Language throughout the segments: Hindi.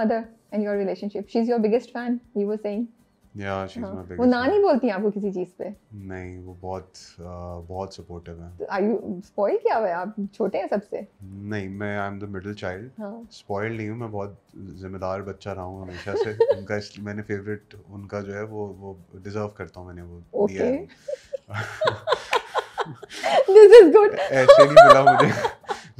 Mother and your relationship she is your biggest fan you were saying या शी इज माय बिगेस्ट वो ना नहीं बोलती हैं आपको किसी चीज पे नहीं वो बहुत बहुत सपोर्टिव हैं आर यू स्पॉइल क्या हुआ आप छोटे हैं सबसे नहीं मैं I am the middle child spoiled नहीं हूं मैं बहुत जिम्मेदार बच्चा रहा हूं हमेशा से उनका मैंने फेवरेट उनका जो है वो वो डिजर्व करता हूं मैंने वो दिया है दिस इज गुड ऐसे नहीं मिला मुझे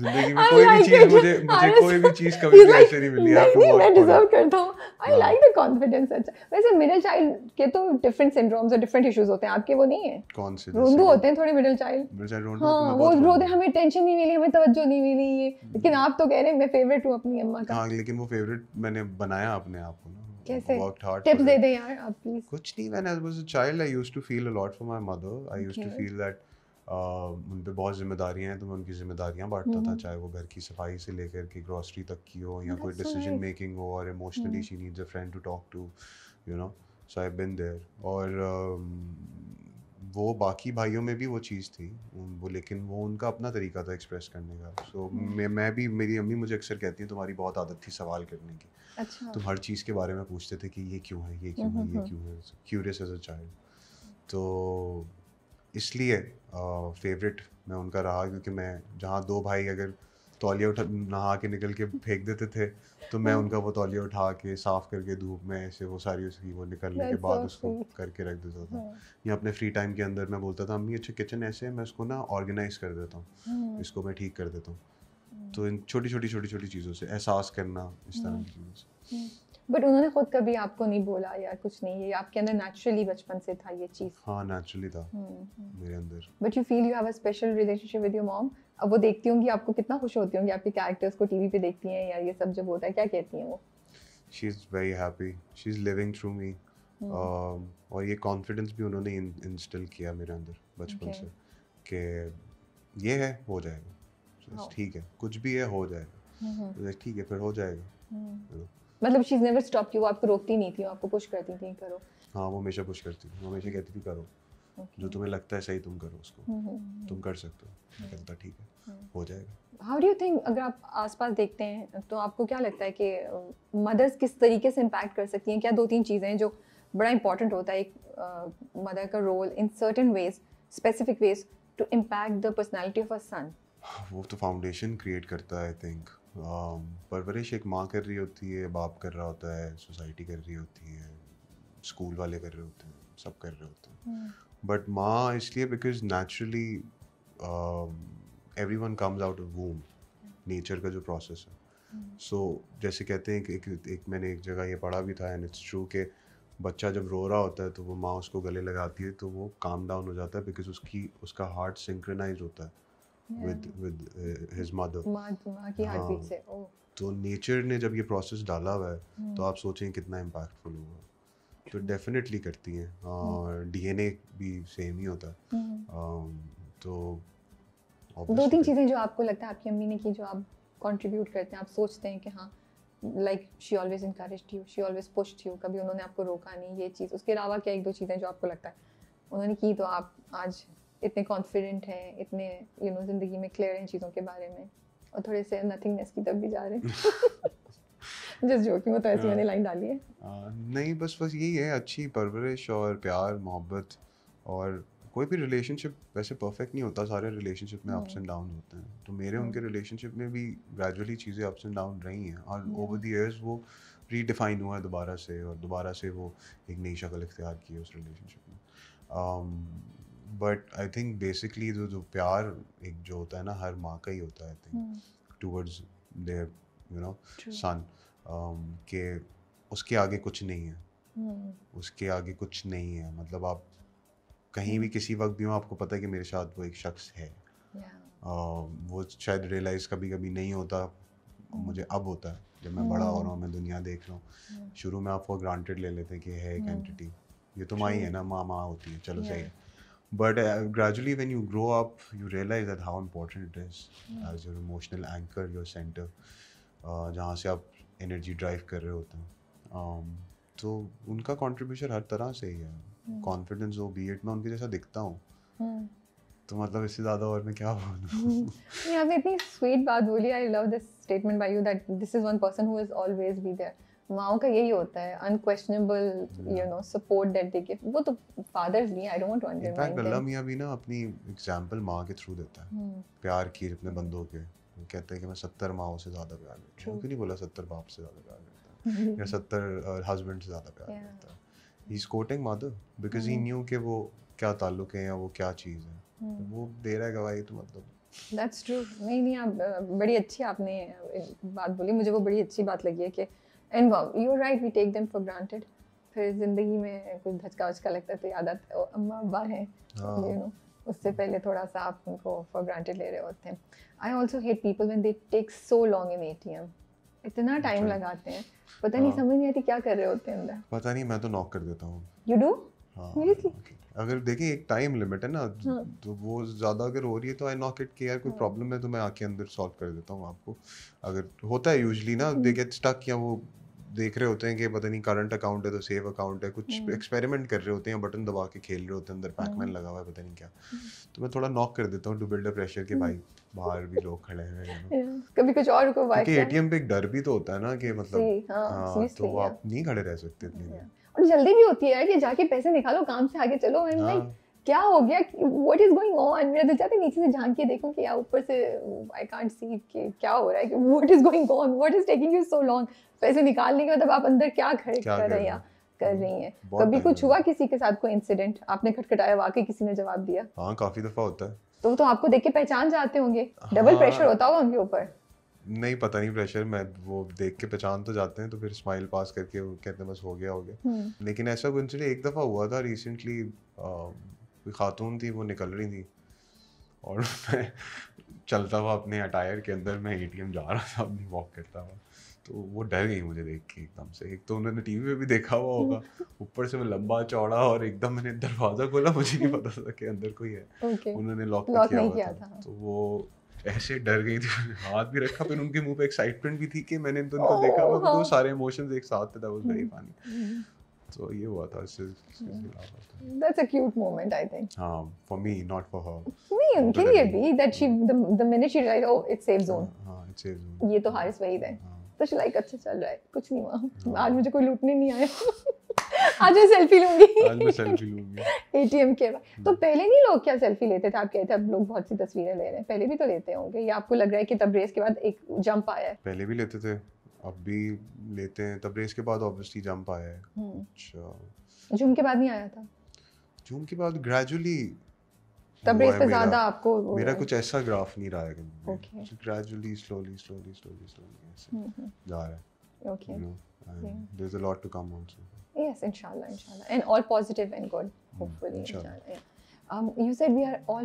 जिंदगी में कोई भी चीज मुझे मुझे कोई भी चीज कभी भी ऐसे नहीं मिली आपको नहीं मैं डिजर्व करता हूं आई लाइक द कॉन्फिडेंस अच्छा वैसे मिडिल चाइल्ड के तो डिफरेंट सिंड्रोम्स और डिफरेंट इश्यूज होते हैं आपके वो नहीं है कौन से रोंदू होते हैं थोड़े मिडिल चाइल्ड मिडिल चाइल्ड हां वो रोते हमें टेंशन नहीं मिली हमें तवज्जो नहीं मिली ये हम्म। लेकिन आप तो कह रहे हैं मैं फेवरेट हूं अपनी अम्मा का हां लेकिन वो फेवरेट मैंने बनाया अपने आप को कैसे टिप्स दे दें यार आप प्लीज कुछ नहीं मैंने as was a child I used to feel a lot for my mother I used to feel that उन पर बहुत जिम्मेदारियाँ हैं तो मैं उनकी जिम्मेदारियाँ बांटता था हम्म। चाहे वो घर की सफाई से लेकर के ग्रॉसरी तक की हो या कोई डिसीजन मेकिंग हो और emotionally she needs a friend to talk to you know so I been there और वो बाकी भाइयों में भी वो चीज़ थी वो लेकिन वो उनका अपना तरीका था एक्सप्रेस करने का सो so, हम्म। मैं मैं भी मेरी अम्मी मुझे अक्सर कहती हैं तुम्हारी बहुत आदत थी सवाल करने की अच्छा। तुम हर चीज़ के बारे में पूछते थे कि ये क्यों है ये क्यों है ये हम्म, क्यों है क्यूरियस एज अ चाइल्ड तो इसलिए फेवरेट मैं उनका रहा क्योंकि मैं जहाँ दो भाई अगर तौलिया उठा नहा के निकल के फेंक देते थे तो मैं हाँ। उनका वो तौलिया उठा के साफ करके धूप में ऐसे वो सारी उसकी वो निकलने के बाद उसको करके रख देता था हाँ। या अपने फ्री टाइम के अंदर मैं बोलता था अम्मी अच्छा किचन ऐसे है मैं उसको ना ऑर्गेनाइज कर देता हूँ हाँ। इसको मैं ठीक कर देता हूँ तो इन छोटी छोटी छोटी छोटी चीज़ों से एहसास करना इस तरह की हम्म। चीज़ों से बट हम्म। उन्होंने खुद कभी आपको नहीं बोला यार कुछ नहीं ये आपके अंदर नेचुरली बचपन से था ये चीज़ हाँ नेचुरली था हम्म, मेरे अंदर but you feel you have a special relationship with your mom अब वो देखती होंगी आपको कितना खुश होती होंगी आपके कैरेक्टर्स को टीवी पे देखती हैं या ये सब जब होता है क्या कहती हैं वो she is very happy she is living through me और ये कॉन्फिडेंस भी उन्होंने इंस्टॉल किया मेरे अंदर बचपन okay. से कि ये है हो जाएगा ठीक है कुछ भी है हो जाएगा हम्म, हम्म। तो ठीक है फिर हो जाएगा हम्म। मतलब she is never stop you आपको रोकती नहीं थी आपको पुश करती थी करो हाँ वो हमेशा पुश करती थी हमेशा कहती थी करो जो तुम्हें लगता है सही तुम करो उसको तुम कर सकते हो मैं कहता ठीक है हो जाएगा हाउ डू यू थिंक अगर आप आसपास देखते हैं तो आपको क्या लगता है कि मदर्स किस तरीके से इम्पैक्ट कर सकती हैं क्या दो तीन चीज़ें हैं जो बड़ा इंपॉर्टेंट होता है एक मदर का role in certain ways specific ways to impact the personality of a son वो तो फाउंडेशन क्रिएट करता है आई थिंक um, परवरिश एक माँ कर रही होती है बाप कर रहा होता है सोसाइटी कर रही होती है स्कूल वाले कर रहे होते हैं सब कर रहे होते हैं बट hmm. माँ इसलिए because naturally every one comes out of womb nature का जो प्रोसेस है सो hmm. so, जैसे कहते हैं कि एक, एक मैंने एक जगह ये पढ़ा भी था एंड इट्स ट्रू के बच्चा जब रो रहा होता है तो वो माँ उसको गले लगाती है तो वो काम डाउन हो जाता है बिकॉज उसकी उसका हार्ट सिंक्रनाइज होता है विद विद हिज मदर माँ हाँ। तो नेचर ने जब ये प्रोसेस डाला हुआ है हम्म। तो आप सोचें कितना इम्पैक्टफुल होगा तो डेफिनेटली हम्म। करती हैं हाँ, हम्म। और डीएनए भी सेम ही होता है um, तो दो तीन चीज़ें जो आपको लगता है आपकी अम्मी ने की जो आप कंट्रीब्यूट करते हैं आप सोचते हैं कि हाँ like she always encourage you she always pushed you कभी उन्होंने आपको रोका नहीं ये चीज़ उसके अलावा क्या एक दो चीज़ें जो आपको लगता है उन्होंने की तो आप आज इतने कॉन्फिडेंट हैं इतने यू नो जिंदगी में क्लियर हैं चीज़ों के बारे में और थोड़े से नथिंगनेस की तरफ भी जा रहे हैं जस्ट वो तो ऐसी हाँ। मैंने लाइन डाली है नहीं बस बस यही है अच्छी परवरिश और प्यार मोहब्बत और कोई भी रिलेशनशिप वैसे परफेक्ट नहीं होता सारे रिलेशनशिप में अप्स एंड डाउन होते हैं तो मेरे हाँ। उनके रिलेशनशिप में भी ग्रेजुअली चीज़ें अप्स एंड डाउन रही हैं और ओवर द ईयर्स वो रीडिफाइन हुआ है दोबारा से और दोबारा से वो एक नई शक्ल इख्तियार की है उस रिलेशनशिप में um, but I think basically जो जो प्यार एक जो होता है ना हर माँ का ही होता है I think towards their you know son के उसके आगे कुछ नहीं है hmm. उसके आगे कुछ नहीं है मतलब आप कहीं भी hmm. किसी वक्त भी हो आपको पता है कि मेरे साथ वो एक शख्स है um, वो शायद रियलाइज़ कभी कभी नहीं होता hmm. मुझे अब होता है जब मैं बड़ा हो रहा हूँ मैं दुनिया देख रहा हूँ शुरू में आप फॉर ग्रांटेड ले लेते हैं कि है एक एंटिटी ये तो माँ ही है ना माँ माँ होती है चलो सही है But uh, gradually, when you grow up, you realize that how important it is yeah. Hmm. as your emotional anchor, your center, uh, जहाँ से आप एनर्जी ड्राइव कर रहे होते हैं um, तो उनका कंट्रीब्यूशन हर तरह से ही है कॉन्फिडेंस hmm. हो बी एट मैं उनके जैसा दिखता हूँ hmm. तो मतलब इससे ज़्यादा और मैं क्या बोलूँ आपने इतनी स्वीट बात बोली I love this statement by you that this is one person who is always be there माओ का यही होता है unquestionable you know support that they give वो तो फादर्स नहीं I don't want to in fact Allah मियां भी ना अपनी एग्जांपल माँ के थ्रू देता है hmm. प्यार की अपने बंदों के वो कहते हैं कि मैं सत्तर माओ से ज़्यादा प्यार करता हूँ क्यों नहीं बोला सत्तर बाप से ज़्यादा प्यार करता या सत्तर हस्बैंड से ज़्यादा प्यार करता he is quoting mother because he knew के वो क्या ताल्लुक है या वो क्या चीज़ है mm. तो वो दे रहा है गवाही तो मतलब दैट्स ट्रू नहीं नहीं आप बड़ी अच्छी आपने बात बोली मुझे वो बड़ी अच्छी बात लगी है कि involve you right we take them for granted फिर ज़िंदगी में कुछ धचका उचका लगता तो याद आता है वो अम्मा अब्बा है यू नो उससे पहले थोड़ा सा आप उनको फॉर ग्रांटेड ले रहे होते हैं I also hate people when they take so long in A T M इतना टाइम लगाते हैं पता नहीं हाँ। समझ नहीं आती क्या कर रहे होते हैं अंदर पता नहीं मैं तो नॉक कर देता हूँ यू डू हाँ, अगर देखें एक टाइम लिमिट है ना हाँ। तो वो ज़्यादा अगर हो रही है तो आई नॉक इट केयर कोई प्रॉब्लम है तो मैं आके अंदर सॉल्व कर देता हूँ आपको अगर होता है यूजली ना दे गेट स्टक या वो देख रहे होते हैं कि पता नहीं करंट अकाउंट है तो सेव अकाउंट है कुछ एक्सपेरिमेंट हम्म। कर रहे होते हैं बटन दबा के खेल रहे होते हैं अंदर पैकमैन हम्म। लगा हुआ है पता नहीं क्या हम्म। तो मैं थोड़ा नॉक कर देता हूँ टू बिल्ड अ प्रेशर के भाई बाहर भी लोग खड़े हैं कभी कुछ और को बाइक एटीएम पे एक डर भी तो होता है ना कि मतलब हां हाँ, तो आप नहीं खड़े रह सकते इतनी देर और जल्दी भी होती है कि जाके पैसे निकालो काम से आगे चलो एंड लाइक हाँ। क्या हो गया वट इज़ गोइंग ऑन मेरा दिल चाहता है नीचे से झांक के देखूँ कि या ऊपर से आई कॉन्ट सी कि क्या हो रहा है कि what is going on what is taking you so long पैसे निकालने के मतलब आप अंदर क्या खर्च कर रहे हैं कर रही हैं कभी कुछ हुआ किसी के साथ कोई इंसिडेंट आपने खटखटाया वाकई किसी ने जवाब दिया हाँ काफ़ी दफ़ा होता है तो तो आपको देख के पहचान जाते होंगे डबल हाँ। प्रेशर होता होगा उनके ऊपर नहीं पता नहीं प्रेशर मैं वो देख के पहचान तो जाते हैं तो फिर स्माइल पास करके वो कहते हैं बस हो गया हो गया हम्म। लेकिन ऐसा कुछ एक दफ़ा हुआ था रिसेंटली कोई खातून थी वो निकल रही थी और मैं चलता हुआ अपने अटायर के अंदर मैं एटीएम जा रहा था अपनी वॉक करता हुआ तो वो डर गई मुझे देख के एकदम से एक तो उन्होंने टीवी पे भी देखा हुआ होगा ऊपर से मैं लंबा चौड़ा और एकदम मैंने दरवाज़ा खोला मुझे नहीं पता था कि अंदर कोई है okay. उन्होंने लॉक किया किया था।, था तो वो ऐसे डर गई थी हाथ भी रखा फिर उनके मुंह पे एक्साइटमेंट भी थी कि मैंने तो उनको देखा हुआ oh, वो हाँ। सारे इमोशन एक साथ थे दैट वेरी सो so, ये हुआ था इससे that's a cute moment I think हां for me not for her नहीं उनके लिए भी that she the minute she realise oh it's safe zone हां इट्स सेफ जोन ये तो हारिस वहीद है हाँ। तो शी लाइक अच्छा चल रहा है कुछ नहीं हुआ हाँ। आज मुझे कोई लूटने नहीं आया आज मैं सेल्फी लूंगी आज मैं सेल्फी लूंगी एटीएम के तो हाँ। पहले नहीं लोग क्या सेल्फी लेते थे आप कहते थे अब लोग बहुत सी तस्वीरें ले रहे हैं पहले भी तो लेते होंगे या आपको लग रहा है कि तब रेस के बाद एक जंप आया है पहले भी लेते थे अब भी लेते हैं तबरेज के बाद ऑब्वियसली जंप आया है कुछ जूम के बाद नहीं आया था जूम के बाद ग्रेजुअली तबरेज पे ज्यादा आपको मेरा कुछ ऐसा ग्राफ नहीं रहा है कभी gradually slowly slowly slowly slowly ऐसे जा रहा है okay there's a lot to come also yes inshallah inshallah and all positive and good hopefully inshallah, inshallah. Yeah. um you said we are all